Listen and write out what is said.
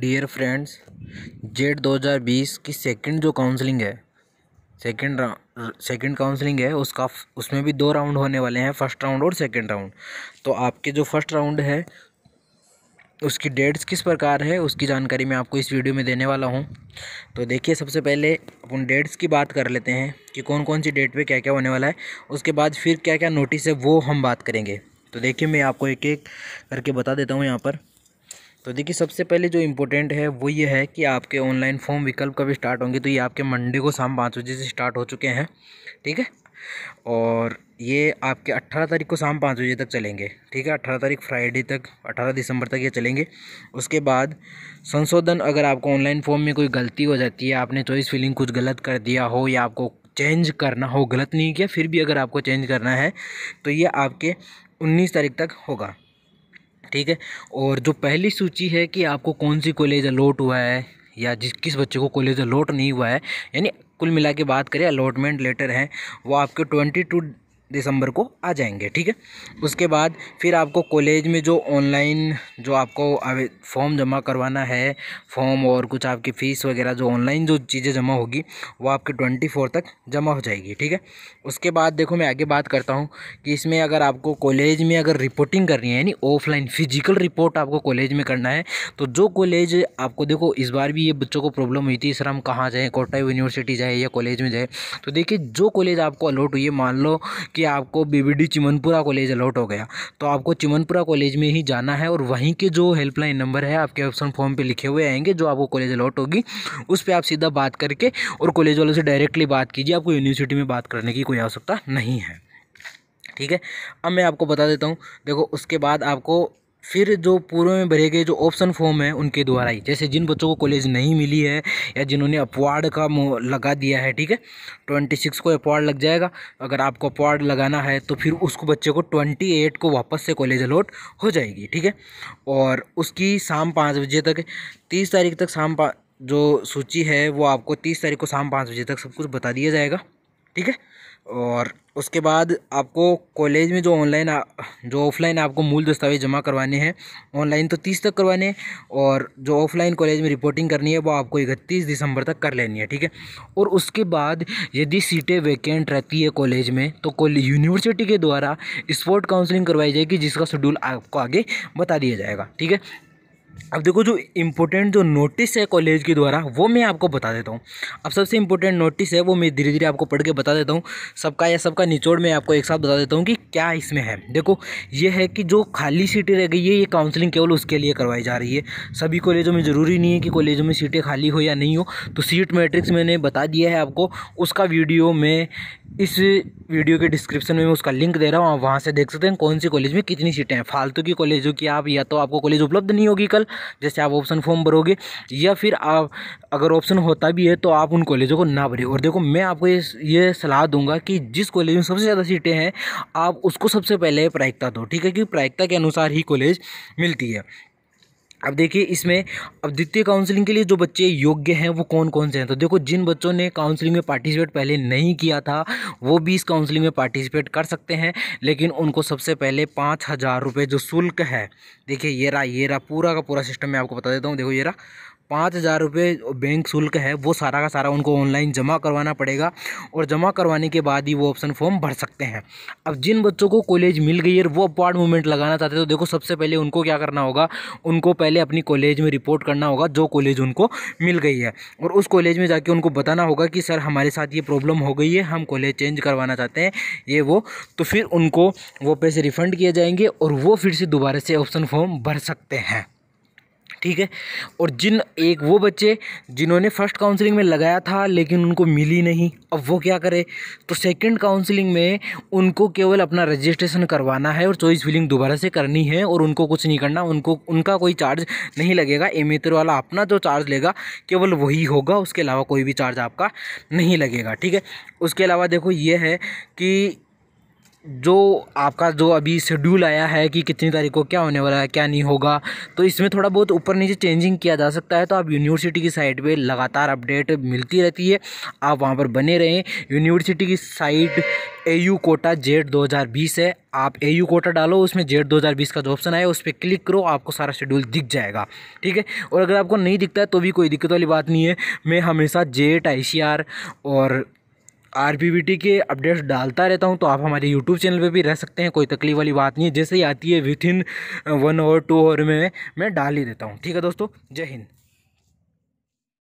dear friends Z 2020 की second जो counselling है सेकंड सेकंड काउंसलिंग है उसका उसमें भी दो राउंड होने वाले हैं फर्स्ट राउंड और सेकंड राउंड तो आपके जो फर्स्ट राउंड है उसकी डेट्स किस प्रकार है उसकी जानकारी मैं आपको इस वीडियो में देने वाला हूँ तो देखिए सबसे पहले अपन डेट्स की बात कर लेते हैं कि कौन कौन सी डेट पर क्या क्या होने वाला है उसके बाद फिर क्या क्या नोटिस है वो हम बात करेंगे तो देखिए मैं आपको एक एक करके बता देता हूँ यहाँ पर तो देखिए सबसे पहले जो इम्पोर्टेंट है वो ये है कि आपके ऑनलाइन फॉर्म विकल्प कभी स्टार्ट होंगे तो ये आपके मंडे को शाम पाँच बजे से स्टार्ट हो चुके हैं ठीक है और ये आपके 18 तारीख को शाम पाँच बजे तक चलेंगे ठीक है 18 तारीख फ्राइडे तक 18 दिसंबर तक ये चलेंगे उसके बाद संशोधन अगर आपको ऑनलाइन फॉर्म में कोई गलती हो जाती है आपने चॉइस फिलिंग कुछ गलत कर दिया हो या आपको चेंज करना हो गलत नहीं किया फिर भी अगर आपको चेंज करना है तो ये आपके उन्नीस तारीख तक होगा ठीक है और जो पहली सूची है कि आपको कौन सी कॉलेज अलॉट हुआ है या जिस किस बच्चे को कॉलेज अलॉट नहीं हुआ है यानी कुल मिला के बात करें अलॉटमेंट लेटर हैं वो आपके ट्वेंटी टू दिसंबर को आ जाएंगे ठीक है उसके बाद फिर आपको कॉलेज में जो ऑनलाइन जो आपको फॉर्म जमा करवाना है फॉर्म और कुछ आपकी फ़ीस वगैरह जो ऑनलाइन जो चीज़ें जमा होगी वो आपके ट्वेंटी फोर तक जमा हो जाएगी ठीक है उसके बाद देखो मैं आगे बात करता हूँ कि इसमें अगर आपको कॉलेज में अगर रिपोर्टिंग करनी है यानी ऑफलाइन फिजिकल रिपोर्ट आपको कॉलेज में करना है तो जो कॉलेज आपको देखो इस बार भी ये बच्चों को प्रॉब्लम हुई थी सर हम कहाँ जाएँ कोटा यूनिवर्सिटी जाए या कॉलेज में जाए तो देखिए जो कॉलेज आपको अलॉट हुई है मान लो कि आपको बीबीडी चिमनपुरा कॉलेज अलॉट हो गया तो आपको चिमनपुरा कॉलेज में ही जाना है और वहीं के जो हेल्पलाइन नंबर है आपके ऑप्शन फॉर्म पे लिखे हुए आएंगे जो आपको कॉलेज अलॉट होगी उस पर आप सीधा बात करके और कॉलेज वालों से डायरेक्टली बात कीजिए आपको यूनिवर्सिटी में बात करने की कोई आवश्यकता नहीं है ठीक है अब मैं आपको बता देता हूँ देखो उसके बाद आपको फिर जो पूर्व में भरे गए जो ऑप्शन फॉर्म है उनके द्वारा ही जैसे जिन बच्चों को कॉलेज नहीं मिली है या जिन्होंने अपवार्ड का लगा दिया है ठीक है ट्वेंटी सिक्स को अपवार्ड लग जाएगा अगर आपको अपवार्ड लगाना है तो फिर उसको बच्चे को ट्वेंटी एट को वापस से कॉलेज अलॉट हो जाएगी ठीक है और उसकी शाम पाँच बजे तक तीस तारीख तक शाम जो सूची है वो आपको तीस तारीख को शाम पाँच बजे तक सब कुछ बता दिया जाएगा ठीक है और उसके बाद आपको कॉलेज में जो ऑनलाइन जो ऑफलाइन आपको मूल दस्तावेज जमा करवाने हैं ऑनलाइन तो तीस तक करवाने और जो ऑफलाइन कॉलेज में रिपोर्टिंग करनी है वो आपको इकतीस दिसंबर तक कर लेनी है ठीक है और उसके बाद यदि सीटें वैकेंट रहती है कॉलेज में तो यूनिवर्सिटी के द्वारा स्पोर्ट काउंसलिंग करवाई जाएगी जिसका शेड्यूल आपको आगे बता दिया जाएगा ठीक है अब देखो जो इम्पोर्टेंट जो नोटिस है कॉलेज के द्वारा वो मैं आपको बता देता हूँ अब सबसे इम्पोर्टेंट नोटिस है वो मैं धीरे धीरे आपको पढ़ के बता देता हूँ सबका या सबका निचोड़ मैं आपको एक साथ बता देता हूँ कि क्या इसमें है देखो ये है कि जो खाली सीटें रह गई है ये काउंसलिंग केवल उसके लिए करवाई जा रही है सभी कॉलेजों में ज़रूरी नहीं है कि कॉलेजों में सीटें खाली हो या नहीं हो तो सीट मैट्रिक्स मैंने बता दिया है आपको उसका वीडियो मैं इस वीडियो के डिस्क्रिप्शन में मैं उसका लिंक दे रहा हूँ आप वहाँ से देख सकते हैं कौन सी कॉलेज में कितनी सीटें हैं फालतू की कॉलेजों की आप या तो आपको कॉलेज उपलब्ध नहीं होगी कल जैसे आप ऑप्शन फॉर्म भरोगे या फिर आप अगर ऑप्शन होता भी है तो आप उन कॉलेजों को ना भरें और देखो मैं आपको ये ये सलाह दूंगा कि जिस कॉलेज में सबसे ज़्यादा सीटें हैं आप उसको सबसे पहले प्रायिकता दो ठीक है कि प्रायिकता के अनुसार ही कॉलेज मिलती है अब देखिए इसमें अब द्वितीय काउंसलिंग के लिए जो बच्चे योग्य हैं वो कौन कौन से हैं तो देखो जिन बच्चों ने काउंसलिंग में पार्टिसिपेट पहले नहीं किया था वो भी इस काउंसलिंग में पार्टिसिपेट कर सकते हैं लेकिन उनको सबसे पहले पाँच हज़ार रुपये जो शुल्क है देखिए ये रहा ये रहा पूरा का पूरा सिस्टम मैं आपको बता देता हूँ देखो ये रहा पाँच हज़ार रुपये बैंक शुल्क है वो सारा का सारा उनको ऑनलाइन जमा करवाना पड़ेगा और जमा करवाने के बाद ही वो ऑप्शन फॉर्म भर सकते हैं अब जिन बच्चों को कॉलेज मिल गई है वो अपवार्ड मूवमेंट लगाना चाहते हैं तो देखो सबसे पहले उनको क्या करना होगा उनको पहले अपनी कॉलेज में रिपोर्ट करना होगा जो कॉलेज उनको मिल गई है और उस कॉलेज में जाके उनको बताना होगा कि सर हमारे साथ ये प्रॉब्लम हो गई है हम कॉलेज चेंज करवाना चाहते हैं ये वो तो फिर उनको वो पैसे रिफ़ंड किए जाएंगे और वो फिर से दोबारा से ऑप्शन फॉर्म भर सकते हैं ठीक है और जिन एक वो बच्चे जिन्होंने फर्स्ट काउंसलिंग में लगाया था लेकिन उनको मिली नहीं अब वो क्या करे तो सेकंड काउंसलिंग में उनको केवल अपना रजिस्ट्रेशन करवाना है और चॉइस फिलिंग दोबारा से करनी है और उनको कुछ नहीं करना उनको उनका कोई चार्ज नहीं लगेगा एमेतर वाला अपना जो चार्ज लेगा केवल वही होगा उसके अलावा कोई भी चार्ज आपका नहीं लगेगा ठीक है उसके अलावा देखो ये है कि जो आपका जो अभी शेड्यूल आया है कि कितनी तारीख को क्या होने वाला है क्या नहीं होगा तो इसमें थोड़ा बहुत ऊपर नीचे चेंजिंग किया जा सकता है तो आप यूनिवर्सिटी की साइट पे लगातार अपडेट मिलती रहती है आप वहाँ पर बने रहें यूनिवर्सिटी की site A U Kota e Z 2020 है आप ए यू कोटा डालो उसमें e जेड 2020 का जो ऑप्शन आया उस पर क्लिक करो आपको सारा शेड्यूल दिख जाएगा ठीक है और अगर आपको नहीं दिखता है तो भी कोई दिक्कत वाली बात नहीं है मैं हमेशा जेट आई e और आर के अपडेट्स डालता रहता हूँ तो आप हमारे यूट्यूब चैनल पे भी रह सकते हैं कोई तकलीफ वाली बात नहीं है जैसे ही आती है विथ इन वन और टू आवर में मैं डाल ही देता हूँ ठीक है दोस्तों जय हिंद